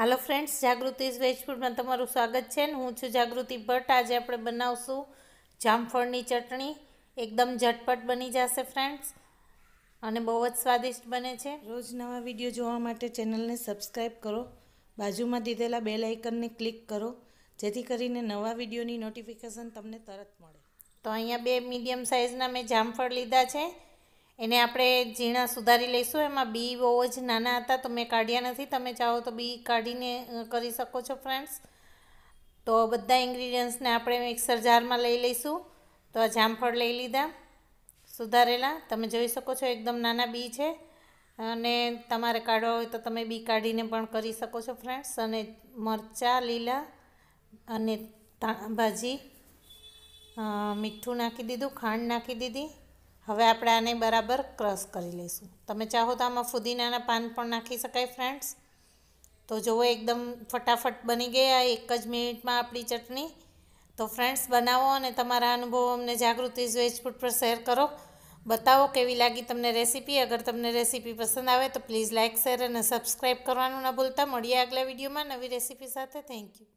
હાલો friends જાગૃતિ veg તમારું સ્વાગત છે ને હું છું જાગૃતિ ભટ્ટ આજે આપણે બનાવશું જામફળની ચટણી એકદમ ઝટપટ બની જશે ફ્રેન્ડ્સ અને બહુ જ સ્વાદિષ્ટ બને છે રોજ નવા વિડીયો જોવા માટે ચેનલને સબસ્ક્રાઈબ કરો બાજુમાં દીધેલા બેલ આઇકનને ક્લિક કરો જેથી કરીને નવા વિડીયોની નોટિફિકેશન તમને તરત મળે તો અહીંયા બે મીડિયમ સાઇઝના મેં જામફળ લીધા છે એને આપણે ઝીણા સુધારી લઈશું એમાં બી બહુ જ નાના હતા તો મેં કાઢ્યા નથી તમે ચાહો તો બી કાઢીને કરી શકો છો ફ્રેન્ડ્સ તો બધા ઇન્ગ્રીડિયન્ટ્સને આપણે મિક્સર જારમાં લઈ લઈશું તો આ જામફળ લઈ લીધા સુધારેલા તમે જોઈ શકો છો એકદમ નાના બી છે અને તમારે કાઢવા હોય તો તમે બી કાઢીને પણ કરી શકો છો ફ્રેન્ડ્સ અને મરચાં લીલા અને ભાજી મીઠું નાખી દીધું ખાંડ નાખી દીધી હવે આપણે આને બરાબર ક્રશ કરી લઈશું તમે ચાહો તો આમાં ફુદીનાના પાન પણ નાખી શકાય ફ્રેન્ડ્સ તો જુઓ એકદમ ફટાફટ બની ગયા એક જ મિનિટમાં આપણી ચટણી તો ફ્રેન્ડ્સ બનાવો અને તમારા અનુભવો અમને જાગૃતિ વેજ ફૂડ પર શેર કરો બતાવો કેવી લાગી તમને રેસીપી અગર તમને રેસીપી પસંદ આવે તો પ્લીઝ લાઇક શેર અને સબસ્ક્રાઈબ કરવાનું ન ભૂલતા મળીએ આગલા વિડીયોમાં નવી રેસીપી સાથે થેન્ક યુ